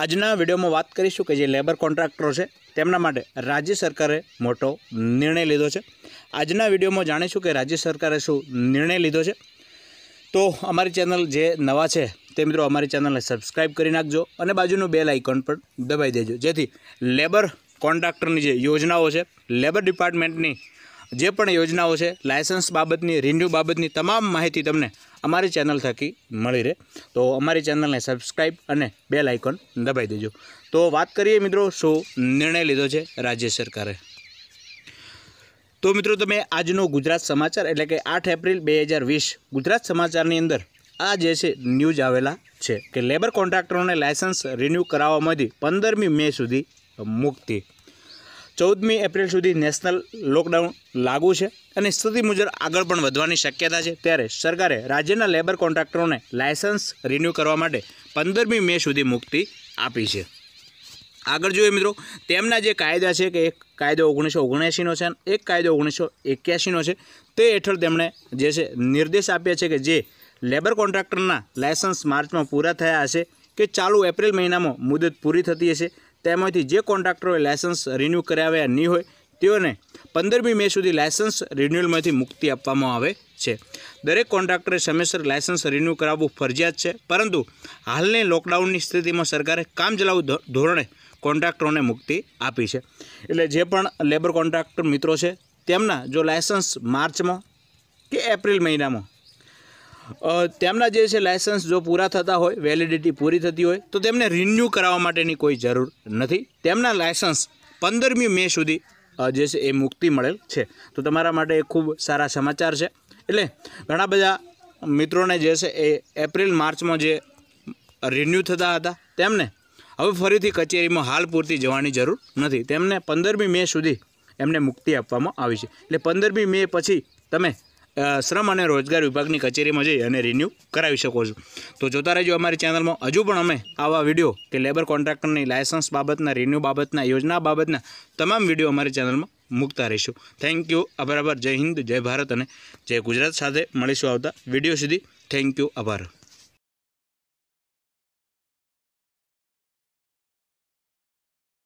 આજના વિડીયોમાં વાત કરીશું કે જે લેબર કોન્ટ્રાક્ટરો છે તેમના માટે રાજ્ય સરકારે મોટો નિર્ણય લીધો છે આજના વિડીયોમાં જાણીશું કે રાજ્ય સરકારે શું નિર્ણય લીધો છે તો અમારી ચેનલ જે નવા છે તે મિત્રો અમારી ચેનલને સબસ્ક્રાઈબ કરી નાખજો અને બાજુનું બેલ આઇકોન પણ દબાઈ દેજો જેથી લેબર કોન્ટ્રાક્ટરની જે યોજનાઓ છે લેબર ડિપાર્ટમેન્ટની જે પણ યોજનાઓ છે લાયસન્સ બાબતની રિન્યૂ બાબતની તમામ માહિતી તમને અમારી ચેનલ થકી મળી રહે તો અમારી ચેનલને સબસ્ક્રાઈબ અને બે લાઇકોન દબાવી દેજો તો વાત કરીએ મિત્રો શું નિર્ણય લીધો છે રાજ્ય સરકારે તો મિત્રો તમે આજનો ગુજરાત સમાચાર એટલે કે આઠ એપ્રિલ બે હજાર વીસ ગુજરાત સમાચારની અંદર આ જે છે ન્યૂઝ આવેલા છે કે લેબર કોન્ટ્રાક્ટરોને લાયસન્સ રિન્યૂ કરાવવામાંથી પંદરમી મે સુધી મુક્તિ ચૌદમી એપ્રિલ સુધી નેશનલ લોકડાઉન લાગુ છે અને સ્થિતિ મુજબ આગળ પણ વધવાની શક્યતા છે ત્યારે સરકારે રાજ્યના લેબર કોન્ટ્રાક્ટરોને લાયસન્સ રિન્યૂ કરવા માટે પંદરમી મે સુધી મુક્તિ આપી છે આગળ જોઈએ મિત્રો તેમના જે કાયદા છે કે એક કાયદો ઓગણીસો ઓગણએંશીનો છે અને એક કાયદો ઓગણીસો એક્યાસીનો છે તે હેઠળ તેમણે જે છે નિર્દેશ આપ્યા છે કે જે લેબર કોન્ટ્રાક્ટરના લાયસન્સ માર્ચમાં પૂરા થયા હશે કે ચાલુ એપ્રિલ મહિનામાં મુદત પૂરી થતી હશે તેમાંથી જે કોન્ટ્રાક્ટરોએ લાયસન્સ રિન્યૂ કરાવ્યા નહીં હોય તેઓને પંદરમી મે સુધી લાયસન્સ રિન્યુઅલમાંથી મુક્તિ આપવામાં આવે છે દરેક કોન્ટ્રાક્ટરે સમયસર લાયસન્સ રિન્યૂ કરાવવું ફરજિયાત છે પરંતુ હાલની લોકડાઉનની સ્થિતિમાં સરકારે કામચલાઉ ધોરણે કોન્ટ્રાક્ટરોને મુક્તિ આપી છે એટલે જે પણ લેબર કોન્ટ્રાક્ટર મિત્રો છે તેમના જો લાયસન્સ માર્ચમાં કે એપ્રિલ મહિનામાં તેમના જે છે લાયસન્સ જો પૂરા થતા હોય વેલિડિટી પૂરી થતી હોય તો તેમને રિન્યૂ કરાવવા માટેની કોઈ જરૂર નથી તેમના લાયસન્સ પંદરમી મે સુધી જે છે એ મુક્તિ મળેલ છે તો તમારા માટે એ ખૂબ સારા સમાચાર છે એટલે ઘણા બધા મિત્રોને જે છે એ એપ્રિલ માર્ચમાં જે રિન્યૂ થતા હતા તેમને હવે ફરીથી કચેરીમાં હાલ પૂરતી જવાની જરૂર નથી તેમને પંદરમી મે સુધી એમને મુક્તિ આપવામાં આવી છે એટલે પંદરમી મે પછી તમે શ્રમ અને રોજગાર વિભાગની કચેરીમાં જઈ અને રિન્યૂ કરાવી શકો છો તો જોતા રહેજો અમારી ચેનલમાં હજુ પણ અમે આવા વિડીયો કે લેબર કોન્ટ્રાક્ટરની લાયસન્સ બાબતના રિન્યૂ બાબતના યોજના બાબતના તમામ વિડીયો અમારી ચેનલમાં મૂકતા રહીશું થેન્ક યુ આભાર આભાર જય હિન્દ જય ભારત અને જય ગુજરાત સાથે મળીશું આવતા વિડીયો સુધી થેન્ક યુ આભાર